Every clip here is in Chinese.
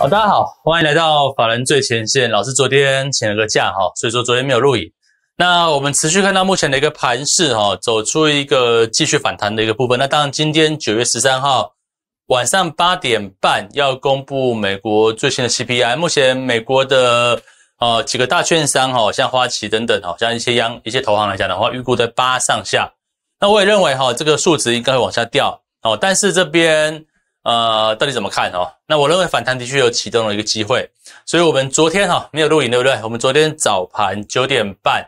好，大家好，欢迎来到法人最前线。老师昨天请了个假哈，所以说昨天没有录影。那我们持续看到目前的一个盘势哈，走出一个继续反弹的一个部分。那当然，今天九月十三号晚上八点半要公布美国最新的 CPI。目前美国的呃几个大券商哈，像花旗等等哈，像一些央一些投行来讲的话，预估在八上下。那我也认为哈，这个数值应该会往下掉。哦，但是这边。呃，到底怎么看哦？那我认为反弹的确有启动的一个机会，所以，我们昨天哈没有录影，对不对？我们昨天早盘九点半，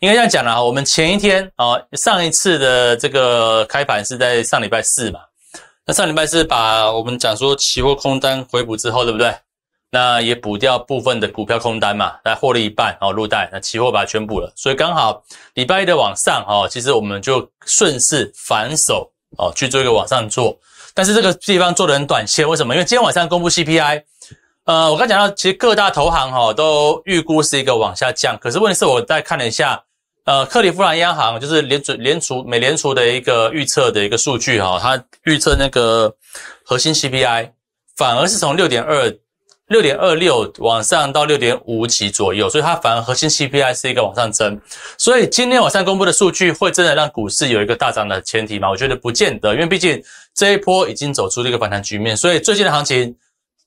应该这样讲了哈，我们前一天啊，上一次的这个开盘是在上礼拜四嘛。那上礼拜四把我们讲说期货空单回补之后，对不对？那也补掉部分的股票空单嘛，来获利一半哦，入袋。那期货把它全补了，所以刚好礼拜一的往上哈，其实我们就顺势反手哦去做一个往上做。但是这个地方做得很短线，为什么？因为今天晚上公布 CPI，呃，我刚讲到，其实各大投行哈都预估是一个往下降，可是问题是我在看了一下，呃，克利夫兰央行就是联准联储美联储的一个预测的一个数据哈，它预测那个核心 CPI 反而是从六点二。六点二六往上到六点五几左右，所以它反而核心 CPI 是一个往上增，所以今天晚上公布的数据会真的让股市有一个大涨的前提吗？我觉得不见得，因为毕竟这一波已经走出这个反弹局面，所以最近的行情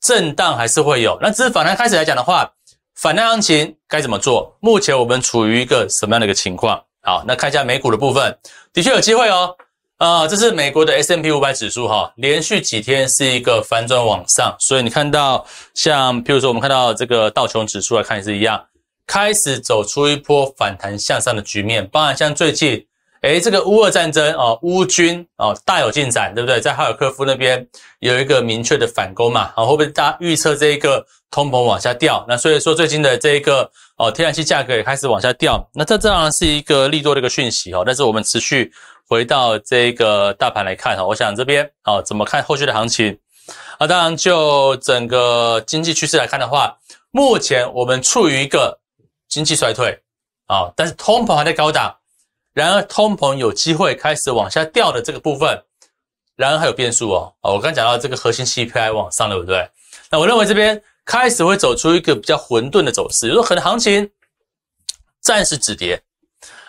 震荡还是会有。那只是反弹开始来讲的话，反弹行情该怎么做？目前我们处于一个什么样的一个情况？好，那看一下美股的部分，的确有机会哦。啊，这是美国的 S M P 五百指数哈，连续几天是一个反转往上，所以你看到像，譬如说我们看到这个道琼指数来看也是一样，开始走出一波反弹向上的局面。当然，像最近，诶这个乌俄战争哦，乌军哦大有进展，对不对？在哈尔科夫那边有一个明确的反攻嘛，好，会不会大家预测这一个通膨往下掉？那所以说最近的这一个哦，天然气价格也开始往下掉，那这当然是一个利多的一个讯息哦，但是我们持续。回到这个大盘来看哈，我想这边啊怎么看后续的行情啊？当然，就整个经济趋势来看的话，目前我们处于一个经济衰退啊，但是通膨还在高档。然而，通膨有机会开始往下掉的这个部分，然而还有变数哦。哦，我刚讲到这个核心 CPI 往上了，不对？那我认为这边开始会走出一个比较混沌的走势，有时候可能行情暂时止跌。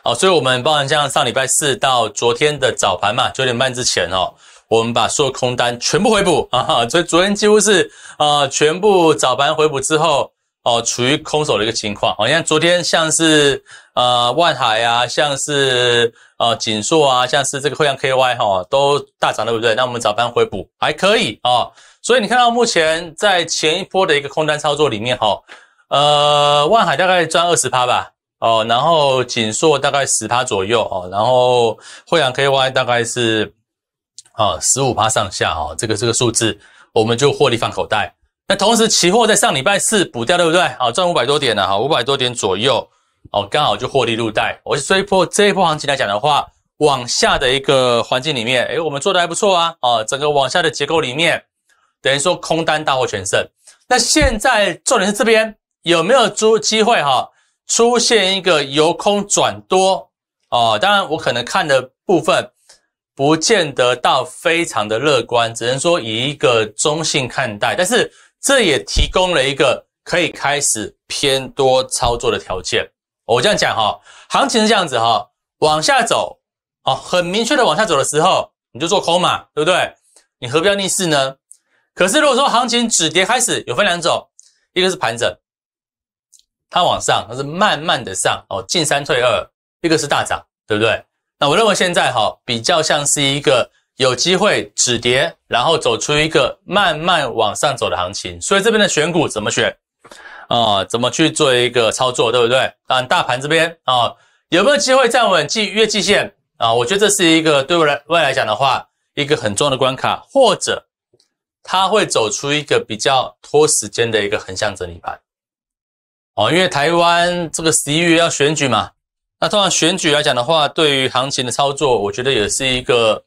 哦，所以我们包含像上礼拜四到昨天的早盘嘛，九点半之前哦，我们把所有空单全部回补啊，所以昨天几乎是呃全部早盘回补之后哦，处于空手的一个情况。好，你看昨天像是呃万海呀，像是呃锦硕啊，像是这个汇阳 KY 哈，都大涨对不对？那我们早盘回补还可以啊。所以你看到目前在前一波的一个空单操作里面哈，呃万海大概赚二十趴吧。哦，然后锦硕大概十趴左右哦，然后惠阳 KY 大概是啊十五趴上下啊，这个这个数字我们就获利放口袋。那同时期货在上礼拜四补掉对不对？好，赚五百多点了哈，五百多点左右哦，刚好就获利入袋。我是这一波这一波行情来讲的话，往下的一个环境里面，诶我们做的还不错啊，啊，整个往下的结构里面，等于说空单大获全胜。那现在重点是这边有没有租机会哈？出现一个由空转多啊，当然我可能看的部分不见得到非常的乐观，只能说以一个中性看待。但是这也提供了一个可以开始偏多操作的条件。我这样讲哈，行情是这样子哈，往下走哦，很明确的往下走的时候，你就做空嘛，对不对？你何必要逆势呢？可是如果说行情止跌开始，有分两种，一个是盘整。它往上，它是慢慢的上哦，进三退二，一个是大涨，对不对？那我认为现在哈，比较像是一个有机会止跌，然后走出一个慢慢往上走的行情。所以这边的选股怎么选啊？怎么去做一个操作，对不对？当然，大盘这边啊，有没有机会站稳季月季线啊？我觉得这是一个对未来未来讲的话，一个很重要的关卡，或者它会走出一个比较拖时间的一个横向整理盘。哦，因为台湾这个十一月要选举嘛，那通常选举来讲的话，对于行情的操作，我觉得也是一个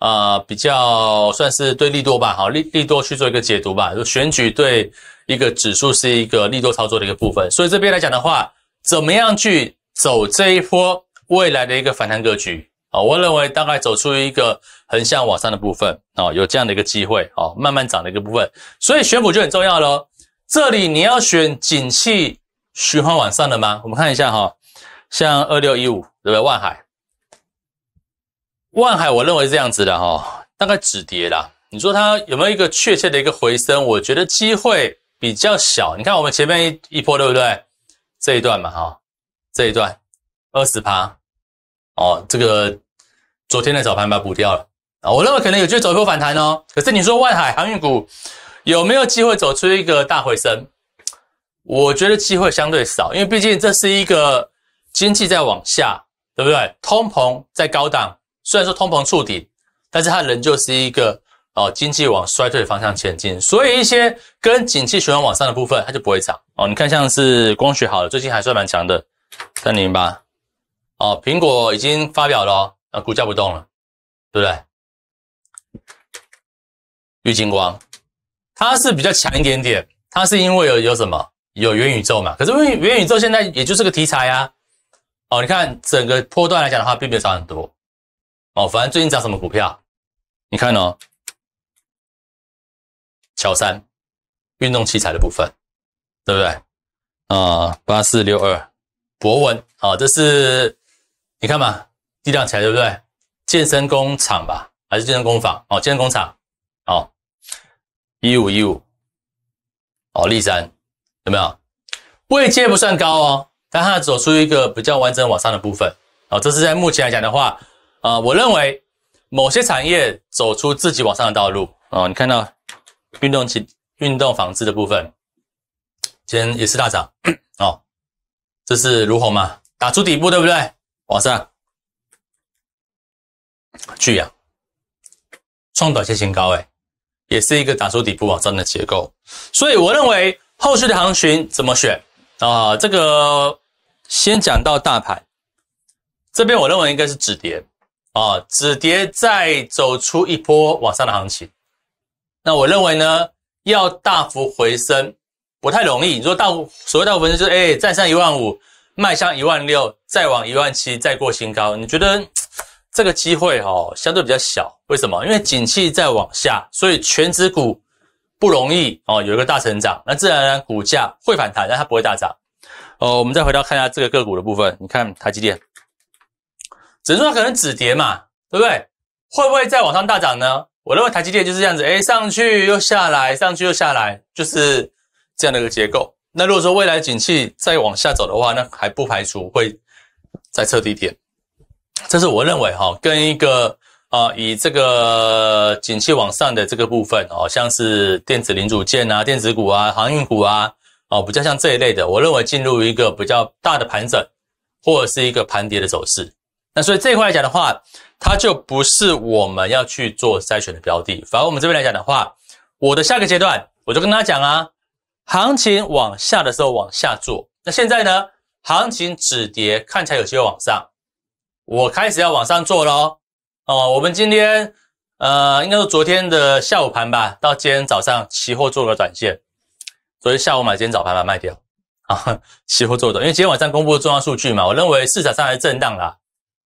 啊比较算是对利多吧，好利利多去做一个解读吧。就选举对一个指数是一个利多操作的一个部分，所以这边来讲的话，怎么样去走这一波未来的一个反弹格局？啊，我认为大概走出一个横向往上的部分啊，有这样的一个机会啊，慢慢涨的一个部分，所以选股就很重要喽。这里你要选景气。循环往上的吗？我们看一下哈，像二六一五对不对？万海，万海，我认为是这样子的哈，大概止跌啦。你说它有没有一个确切的一个回升？我觉得机会比较小。你看我们前面一一波对不对？这一段嘛哈，这一段二十趴哦，这个昨天的早盘把它补掉了啊，我认为可能有机会走一波反弹哦。可是你说万海航运股有没有机会走出一个大回升？我觉得机会相对少，因为毕竟这是一个经济在往下，对不对？通膨在高档，虽然说通膨触底，但是它仍旧是一个哦，经济往衰退方向前进。所以一些跟景气循环往上的部分，它就不会涨哦。你看，像是光学好了，最近还算蛮强的，三零八哦。苹果已经发表了，啊，股价不动了，对不对？郁金光，它是比较强一点点，它是因为有有什么？有元宇宙嘛？可是元元宇宙现在也就是个题材啊。哦，你看整个波段来讲的话，并没有涨很多。哦，反正最近涨什么股票？你看哦，乔三，运动器材的部分，对不对？啊，八四六二，博文，哦，这是你看嘛，力量起来，对不对？健身工厂吧，还是健身工坊？哦，健身工厂，哦，一五一五，哦，立山，有没有位阶不算高哦，但它走出一个比较完整往上的部分哦。这是在目前来讲的话，啊，我认为某些产业走出自己往上的道路哦。你看到运动起运动纺织的部分，今天也是大涨哦。这是如何嘛，打出底部对不对？往上巨阳创短线新高哎，也是一个打出底部往上的结构，所以我认为。后续的行情怎么选啊？这个先讲到大盘这边，我认为应该是止跌啊，止跌再走出一波往上的行情。那我认为呢，要大幅回升不太容易。你说大幅所谓大幅回升，就是哎，站上一万五，卖向一万六，再往一万七，再过新高。你觉得这个机会哦，相对比较小？为什么？因为景气在往下，所以全指股。不容易哦，有一个大成长，那自然而然股价会反弹，但它不会大涨。哦，我们再回到看一下这个个股的部分，你看台积电，只能说可能止跌嘛，对不对？会不会再往上大涨呢？我认为台积电就是这样子，哎，上去又下来，上去又下来，就是这样的一个结构。那如果说未来景气再往下走的话，那还不排除会再测低点。这是我认为哈，跟一个。啊，以这个景气往上的这个部分哦，像是电子零组件啊、电子股啊、航运股啊，哦，比较像这一类的，我认为进入一个比较大的盘整，或者是一个盘跌的走势。那所以这块来讲的话，它就不是我们要去做筛选的标的。反而我们这边来讲的话，我的下个阶段，我就跟大家讲啊，行情往下的时候往下做。那现在呢，行情止跌，看起来有机会往上，我开始要往上做喽。哦，我们今天呃，应该说昨天的下午盘吧，到今天早上期货做了短线。昨天下午买，今天早盘把它卖掉啊。期货做的，因为今天晚上公布的重要数据嘛，我认为市场上还是震荡啦。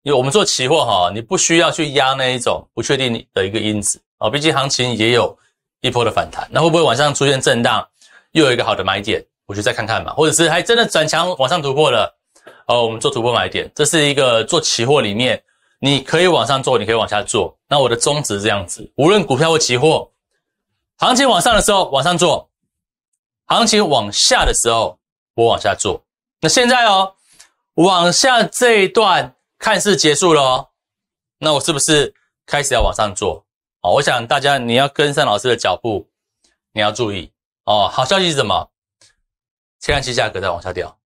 因为我们做期货哈，你不需要去压那一种不确定的一个因子哦。毕竟行情也有一波的反弹，那会不会晚上出现震荡，又有一个好的买点，我就再看看嘛。或者是还真的转强往上突破了，哦，我们做突破买点，这是一个做期货里面。你可以往上做，你可以往下做。那我的宗旨这样子，无论股票或期货，行情往上的时候往上做，行情往下的时候我往下做。那现在哦，往下这一段看似结束了，哦，那我是不是开始要往上做？哦，我想大家你要跟上老师的脚步，你要注意哦。好消息是什么？天然气价格在往下掉，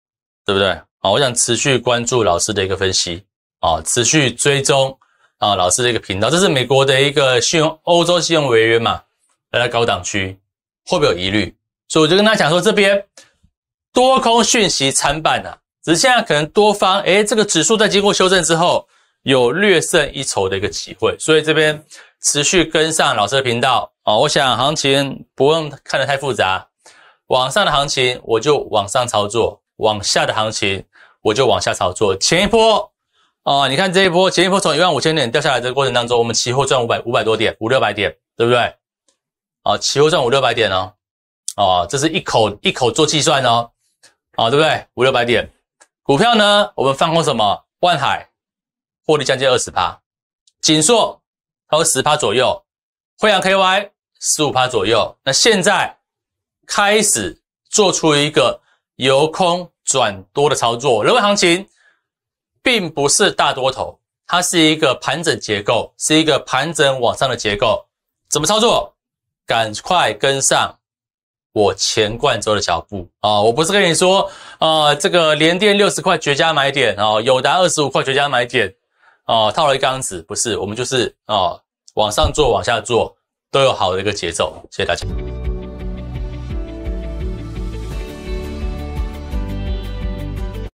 对不对？好，我想持续关注老师的一个分析。啊，持续追踪啊，老师的一个频道，这是美国的一个信用，欧洲信用违约嘛，来到高档区会不会有疑虑？所以我就跟他讲说，这边多空讯息参半呐，只是现在可能多方，哎，这个指数在经过修正之后有略胜一筹的一个机会，所以这边持续跟上老师的频道啊。我想行情不用看得太复杂，往上的行情我就往上操作，往下的行情我就往下操作，前一波。哦，你看这一波前一波从一万五千点掉下来的过程当中，我们期货赚五百五百多点，五六百点，对不对？啊，期货赚五六百点哦，啊，这是一口一口做计算哦，啊，对不对？五六百点，股票呢，我们放空什么？万海获利将近二十趴，锦硕它说十趴左右，汇阳 KY 十五趴左右。那现在开始做出一个由空转多的操作，人为行情。并不是大多头，它是一个盘整结构，是一个盘整往上的结构。怎么操作？赶快跟上我前冠周的脚步啊！我不是跟你说，呃，这个连电六十块绝佳买点啊，有达二十五块绝佳买点啊，套了一缸子不是，我们就是啊，往上做往下做都有好的一个节奏。谢谢大家。